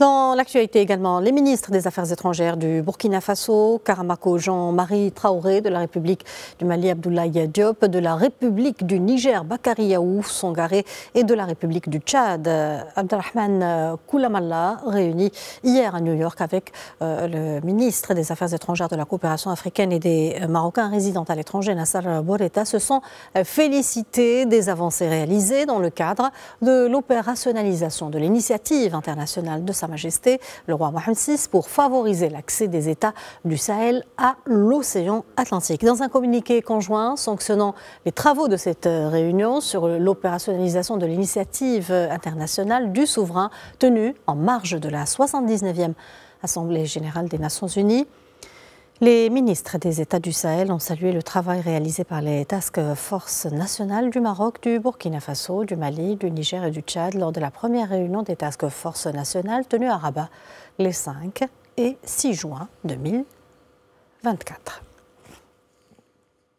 Dans l'actualité également, les ministres des Affaires étrangères du Burkina Faso, Karamako Jean-Marie Traoré, de la République du Mali Abdoulaye Diop, de la République du Niger Bakary Yaouf Sangaré et de la République du Tchad Abdelrahman Koulamalla, réunis hier à New York avec euh, le ministre des Affaires étrangères de la coopération africaine et des Marocains résidents à l'étranger, Nassar Boretta, se sont euh, félicités des avancées réalisées dans le cadre de l'opérationnalisation de l'initiative internationale de sa sa Majesté le roi Mohamed VI pour favoriser l'accès des États du Sahel à l'océan Atlantique. Dans un communiqué conjoint sanctionnant les travaux de cette euh, réunion sur l'opérationnalisation de l'initiative euh, internationale du souverain tenue en marge de la 79e Assemblée générale des Nations unies, les ministres des États du Sahel ont salué le travail réalisé par les task Force nationales du Maroc, du Burkina Faso, du Mali, du Niger et du Tchad lors de la première réunion des task Force nationales tenue à Rabat les 5 et 6 juin 2024.